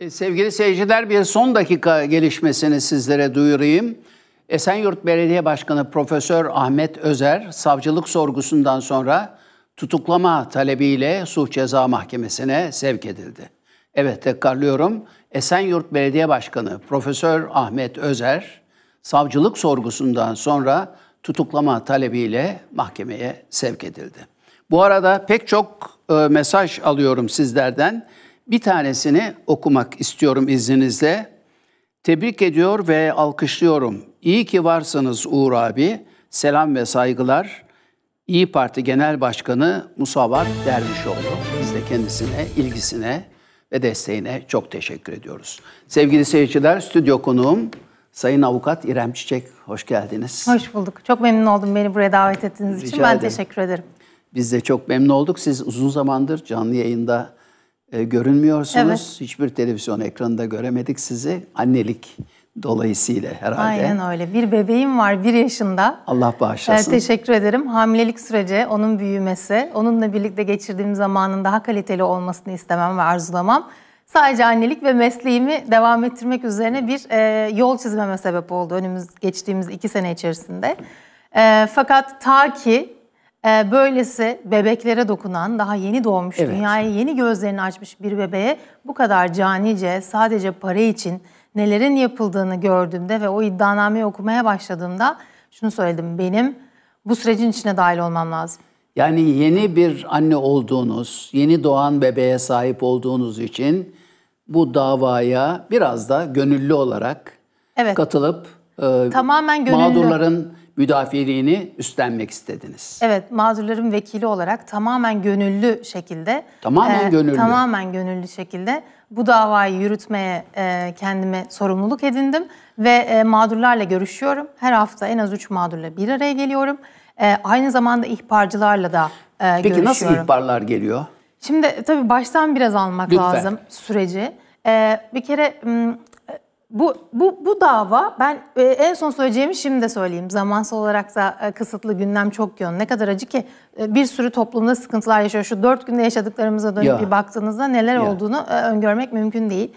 E, sevgili seyirciler bir son dakika gelişmesini sizlere duyurayım. Esenyurt Belediye Başkanı Profesör Ahmet Özer savcılık sorgusundan sonra tutuklama talebiyle suç ceza mahkemesine sevk edildi. Evet tekrarlıyorum. Esenyurt Belediye Başkanı Profesör Ahmet Özer savcılık sorgusundan sonra tutuklama talebiyle mahkemeye sevk edildi. Bu arada pek çok e, mesaj alıyorum sizlerden. Bir tanesini okumak istiyorum izninizle. Tebrik ediyor ve alkışlıyorum. İyi ki varsınız Uğur abi. Selam ve saygılar. İyi Parti Genel Başkanı Musavat Dervişoğlu. Biz de kendisine, ilgisine ve desteğine çok teşekkür ediyoruz. Sevgili seyirciler, stüdyo konuğum Sayın Avukat İrem Çiçek. Hoş geldiniz. Hoş bulduk. Çok memnun oldum beni buraya davet ettiğiniz Rica için. Ben ederim. teşekkür ederim. Biz de çok memnun olduk. Siz uzun zamandır canlı yayında e, görünmüyorsunuz. Evet. Hiçbir televizyon ekranında göremedik sizi. Annelik dolayısıyla herhalde. Aynen öyle. Bir bebeğim var bir yaşında. Allah bağışlasın. Ee, teşekkür ederim. Hamilelik süreci, onun büyümesi, onunla birlikte geçirdiğim zamanın daha kaliteli olmasını istemem ve arzulamam. Sadece annelik ve mesleğimi devam ettirmek üzerine bir e, yol çizmeme sebep oldu önümüz geçtiğimiz iki sene içerisinde. E, fakat ta ki ee, böylesi bebeklere dokunan, daha yeni doğmuş, evet. dünyaya yeni gözlerini açmış bir bebeğe bu kadar canice, sadece para için nelerin yapıldığını gördüğümde ve o iddianameyi okumaya başladığımda şunu söyledim. Benim bu sürecin içine dahil olmam lazım. Yani yeni bir anne olduğunuz, yeni doğan bebeğe sahip olduğunuz için bu davaya biraz da gönüllü olarak evet. katılıp e, tamamen gönüllü. mağdurların müdafiliğini üstlenmek istediniz. Evet, mağdurların vekili olarak tamamen gönüllü şekilde tamamen e, gönüllü tamamen gönüllü şekilde bu davayı yürütmeye e, kendime sorumluluk edindim ve e, mağdurlarla görüşüyorum. Her hafta en az 3 mağdurla bir araya geliyorum. E, aynı zamanda ihbarcılarla da e, Peki, görüşüyorum. Peki nasıl ihbarlar geliyor? Şimdi e, tabii baştan biraz almak Lütfen. lazım süreci. E, bir kere bu, bu, bu dava ben e, en son söyleyeceğimi şimdi de söyleyeyim. Zamansal olarak da e, kısıtlı gündem çok yoğun. Ne kadar acı ki e, bir sürü toplumda sıkıntılar yaşıyor. Şu dört günde yaşadıklarımıza dönüp ya. bir baktığınızda neler ya. olduğunu e, öngörmek mümkün değil.